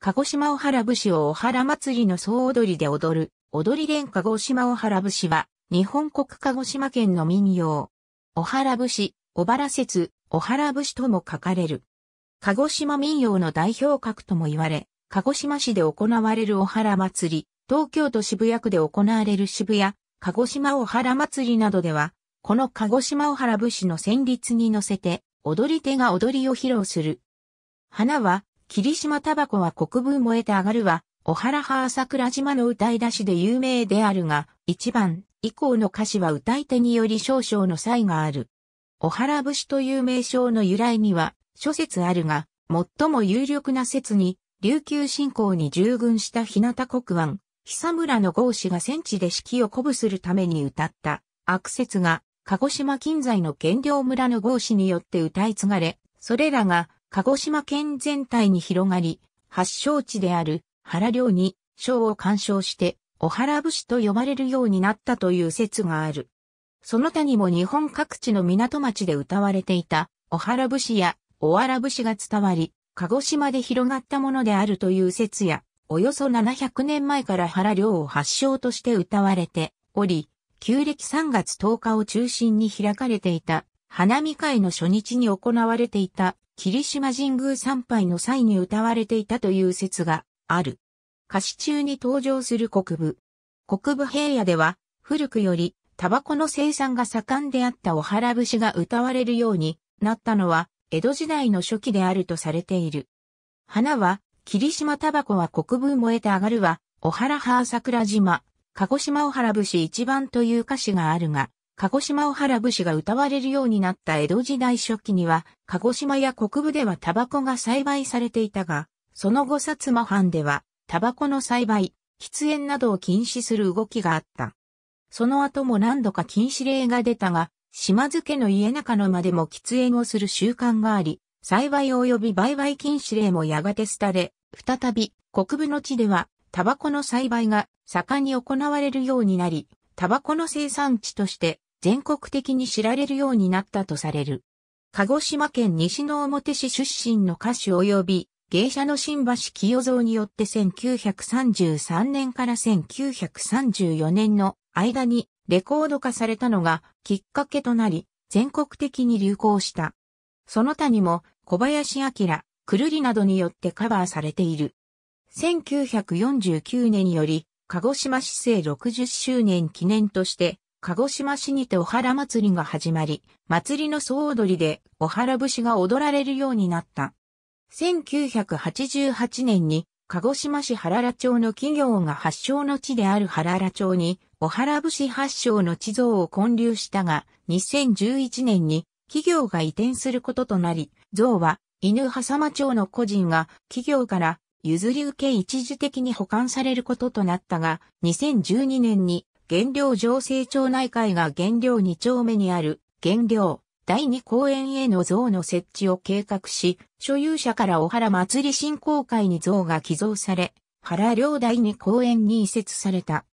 鹿児島おはら節をおはら祭りの総踊りで踊る、踊り連鹿児島おはら節は、日本国鹿児島県の民謡。おはら節、小原節、おはら節とも書かれる。鹿児島民謡の代表格とも言われ、鹿児島市で行われるおはら祭り、東京都渋谷区で行われる渋谷、鹿児島おはら祭りなどでは、この鹿児島おはら節の旋律に乗せて、踊り手が踊りを披露する。花は、霧島タバコは国分燃えて上がるは、お原葉桜島の歌い出しで有名であるが、一番以降の歌詞は歌い手により少々の差異がある。お原節という名称の由来には諸説あるが、最も有力な説に、琉球信仰に従軍した日向国安、久村の豪氏が戦地で指揮を鼓舞するために歌った、悪説が、鹿児島近在の県領村の豪氏によって歌い継がれ、それらが鹿児島県全体に広がり、発祥地である原領に章を干渉してお原武士と呼ばれるようになったという説がある。その他にも日本各地の港町で歌われていたお原武士やおわら士が伝わり、鹿児島で広がったものであるという説や、およそ700年前から原領を発祥として歌われており、旧暦3月10日を中心に開かれていた花見会の初日に行われていた霧島神宮参拝の際に歌われていたという説がある。歌詞中に登場する国部。国部平野では古くよりタバコの生産が盛んであったお原節が歌われるようになったのは江戸時代の初期であるとされている。花は霧島タバコは国分燃えて上がるは、お原葉桜島、鹿児島お原節一番という歌詞があるが、鹿児島を原武士が歌われるようになった江戸時代初期には、鹿児島や国部ではタバコが栽培されていたが、その後薩摩藩では、タバコの栽培、喫煙などを禁止する動きがあった。その後も何度か禁止令が出たが、島津家の家中の間でも喫煙をする習慣があり、栽培及び売買禁止令もやがて廃れ、再び国部の地では、タバコの栽培が盛んに行われるようになり、タバコの生産地として全国的に知られるようになったとされる。鹿児島県西の表市出身の歌手及び芸者の新橋清蔵によって1933年から1934年の間にレコード化されたのがきっかけとなり全国的に流行した。その他にも小林明、くるりなどによってカバーされている。1949年より鹿児島市政60周年記念として鹿児島市にてお原祭りが始まり、祭りの総踊りでお原節が踊られるようになった。1988年に鹿児島市原良町の企業が発祥の地である原良町にお原節発祥の地蔵を建立したが、2011年に企業が移転することとなり、像は犬狭間町の個人が企業から譲り受け一時的に保管されることとなったが、2012年に原料上成町内会が原料2丁目にある原料第2公園への像の設置を計画し、所有者から小原祭り振興会に像が寄贈され、原両第2公園に移設された。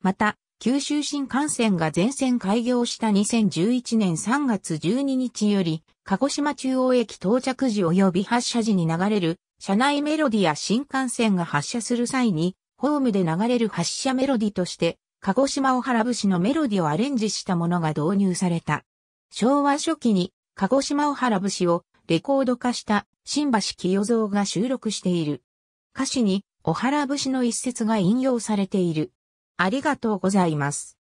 また、九州新幹線が全線開業した2011年3月12日より、鹿児島中央駅到着時及び発車時に流れる、車内メロディや新幹線が発車する際に、ホームで流れる発車メロディとして、鹿児島を原節のメロディをアレンジしたものが導入された。昭和初期に鹿児島を原節をレコード化した新橋清蔵が収録している。歌詞にお原節の一節が引用されている。ありがとうございます。